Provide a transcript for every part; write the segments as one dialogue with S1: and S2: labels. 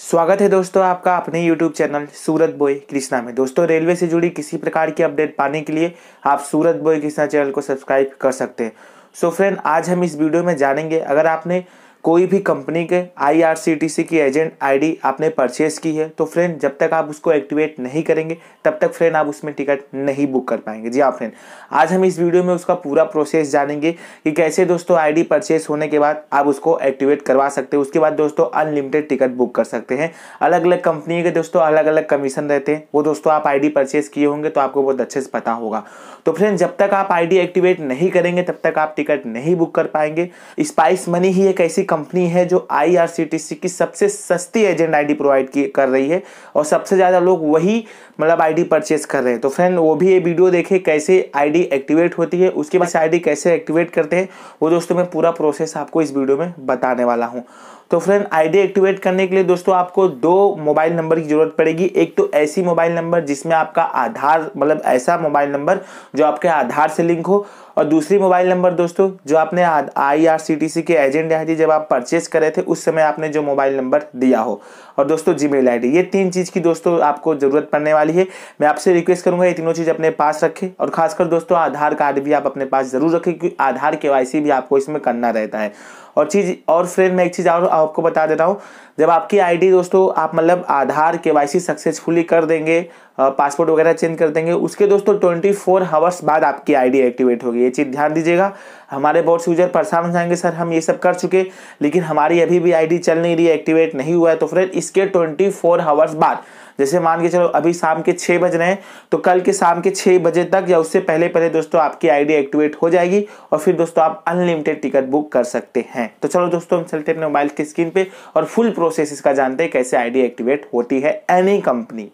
S1: स्वागत है दोस्तों आपका अपने YouTube channel Surat boy Krishna में दोस्तों रेलवे से जुड़ी किसी प्रकार की अपडेट पाने के लिए आप सूरत बॉय कृष्णा चैनल को सब्सक्राइब कर सकते हैं सो so फ्रेंड आज हम इस वीडियो में जानेंगे अगर आपने कोई भी कंपनी के आईआरसीटीसी की एजेंट आईडी आपने परचेस की है तो फ्रेंड जब तक आप उसको एक्टिवेट नहीं करेंगे तब तक फ्रेंड आप उसमें टिकट नहीं बुक कर पाएंगे जी हाँ फ्रेंड आज हम इस वीडियो में उसका पूरा प्रोसेस जानेंगे कि कैसे दोस्तों आईडी परचेस होने के बाद आप उसको एक्टिवेट करवा सकते हैं उसके बाद दोस्तों अनलिमिटेड टिकट बुक कर सकते हैं अलग अलग कंपनी के दोस्तों अलग अलग कमीशन रहते हैं वो दोस्तों आप आई परचेस किए होंगे तो आपको बहुत अच्छे से पता होगा तो फ्रेंड जब तक आप आई एक्टिवेट नहीं करेंगे तब तक आप टिकट नहीं बुक कर पाएंगे स्पाइस मनी ही एक ऐसी कंपनी है जो आईआरसीटीसी की सबसे सस्ती एजेंट आईडी प्रोवाइड कर रही है और सबसे ज़्यादा लोग वही मतलब आईडी परचेस कर रहे हैं तो फ्रेंड वो भी ये वीडियो देखे कैसे आईडी एक्टिवेट होती है उसके बाद आईडी कैसे एक्टिवेट करते हैं वो दोस्तों मैं पूरा प्रोसेस आपको इस वीडियो में बताने वाला हूँ तो फ्रेंड आईडी एक्टिवेट करने के लिए दोस्तों आपको दो मोबाइल नंबर की जरूरत पड़ेगी एक तो ऐसी मोबाइल नंबर जिसमें आपका आधार मतलब ऐसा मोबाइल नंबर जो आपके आधार से लिंक हो और दूसरी मोबाइल नंबर दोस्तों जो आपने आईआरसीटीसी e के एजेंट आई जब आप परचेस करे थे उस समय आपने जो मोबाइल नंबर दिया हो और दोस्तों जीमेल आईडी ये तीन चीज़ की दोस्तों आपको ज़रूरत पड़ने वाली है मैं आपसे रिक्वेस्ट करूंगा ये तीनों चीज़ अपने पास रखें और खासकर दोस्तों आधार कार्ड भी आप अपने पास ज़रूर रखें क्योंकि आधार के भी आपको इसमें करना रहता है और चीज़ और फ्रेंड मैं एक चीज़ और आपको बता देता हूँ जब आपकी आईडी दोस्तों आप मतलब आधार केवाईसी सक्सेसफुली कर देंगे पासपोर्ट वगैरह चेंज कर देंगे उसके दोस्तों ट्वेंटी फोर आवर्स बाद आपकी आईडी एक्टिवेट होगी ये चीज़ ध्यान दीजिएगा हमारे बहुत यूजर परेशान हो जाएंगे सर हम ये सब कर चुके लेकिन हमारी अभी भी आईडी चल नहीं रही एक्टिवेट नहीं हुआ है तो फ्रेंड इसके ट्वेंटी फोर हावर्स बाद जैसे मान के चलो अभी शाम के छः बज रहे हैं तो कल के शाम के छः बजे तक या उससे पहले पहले दोस्तों आपकी आईडी एक्टिवेट हो जाएगी और फिर दोस्तों आप अनलिमिटेड टिकट बुक कर सकते हैं तो चलो दोस्तों हम चलते अपने मोबाइल की स्क्रीन पे और फुल प्रोसेस इसका जानते हैं कैसे आई एक्टिवेट होती है एनी कंपनी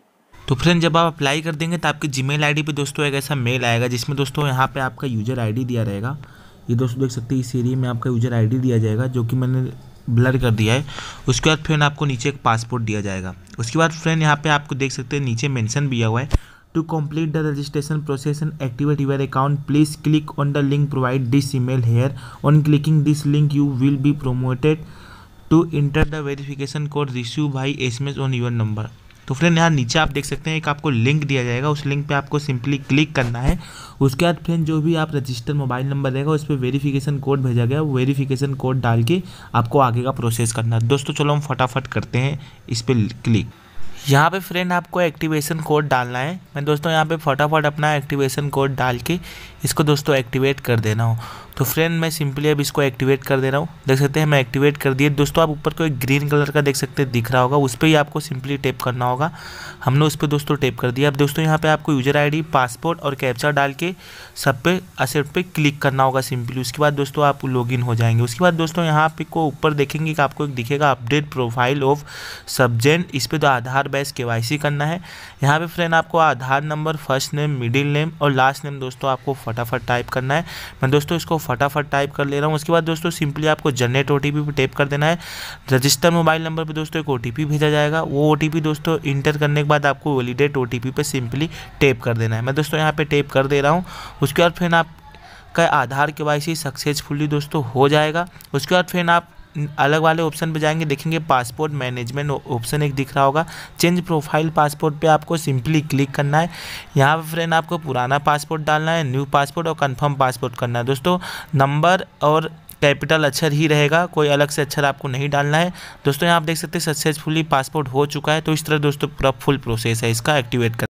S1: तो फ्रेंड जब आप अप्लाई कर देंगे तो आपके जीमेल आईडी पे दोस्तों एक ऐसा मेल आएगा जिसमें दोस्तों यहाँ पे आपका यूजर आईडी दिया रहेगा ये दोस्तों देख सकते हैं इस एरिए में आपका यूजर आईडी दिया जाएगा जो कि मैंने ब्लर कर दिया है उसके बाद फ्रेंड आपको नीचे एक पासपोर्ट दिया जाएगा उसके बाद फ्रेंड यहाँ पे आपको देख सकते हैं नीचे मेंशन भी हुआ है to complete the registration process and activate your account please click on the link provide this email here on clicking this link you will be promoted to enter the verification code receive by S on your number तो friend यहाँ नीचे आप देख सकते हैं एक आपको link दिया जाएगा उस लिंक पे आपको सिंपली क्लिक करना है उसके बाद फ्रेंड जो भी आप रजिस्टर मोबाइल नंबर रहेगा उस पर वेरीफिकेशन कोड भेजा गया वो वेरीफिकेशन कोड डाल के आपको आगे का प्रोसेस करना है दोस्तों चलो हम फटाफट करते हैं इस पर क्लिक यहाँ पे फ्रेंड आपको एक्टिवेशन कोड डालना है मैं दोस्तों यहाँ पे फटाफट अपना एक्टिवेशन कोड डाल के इसको दोस्तों एक्टिवेट कर देना हूँ तो फ्रेंड मैं सिंपली अब इसको एक्टिवेट कर दे रहा हूँ देख सकते हैं मैं एक्टिवेट कर दिए दोस्तों आप ऊपर कोई ग्रीन कलर का देख सकते हैं दिख रहा होगा उस पर ही आपको सिंपली टेप करना होगा हमने उस पर दोस्तों टेप कर दिया अब दोस्तों यहाँ पर आपको यूजर आई पासपोर्ट और कैप्चा डाल के सब पे असेट पर क्लिक करना होगा सिंपली उसके बाद दोस्तों आप लॉग हो जाएंगे उसके बाद दोस्तों यहाँ पे को ऊपर देखेंगे कि आपको एक दिखेगा अपडेट प्रोफाइल ऑफ सब्जेंट इस पर तो आधार बेस के करना है यहाँ पे फ्रेंड आपको Aadhaar number first name middle name और लास्ट नेम दोस्तों आपको फटाफट टाइप करना है मैं दोस्तों इसको फटाफट टाइप कर ले रहा हूँ उसके बाद दोस्तों सिंपली आपको generate O T P tap कर देना है रजिस्टर मोबाइल नंबर पर दोस्तों एक ओ टी पी भेजा जाएगा वो ओ टी पी दोस्तों इंटर करने के बाद आपको वैलिडेट ओ टी पी पर सिंपली टेप कर देना है मैं दोस्तों यहाँ पर टेप कर दे रहा हूँ उसके बाद फिर आप का आधार के वाई सक्सेसफुली दोस्तों हो जाएगा उसके बाद फिर आप अलग वाले ऑप्शन पे जाएंगे देखेंगे पासपोर्ट मैनेजमेंट ऑप्शन एक दिख रहा होगा चेंज प्रोफाइल पासपोर्ट पे आपको सिंपली क्लिक करना है यहाँ पर फ्रेंड आपको पुराना पासपोर्ट डालना है न्यू पासपोर्ट और कंफर्म पासपोर्ट करना है दोस्तों नंबर और कैपिटल अक्षर ही रहेगा कोई अलग से अक्षर आपको नहीं डालना है दोस्तों यहाँ आप देख सकते हैं सक्सेसफुली पासपोर्ट हो चुका है तो इस तरह दोस्तों पूरा फुल प्रोसेस है इसका एक्टिवेट